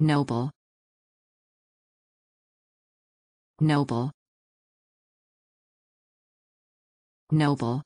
noble noble noble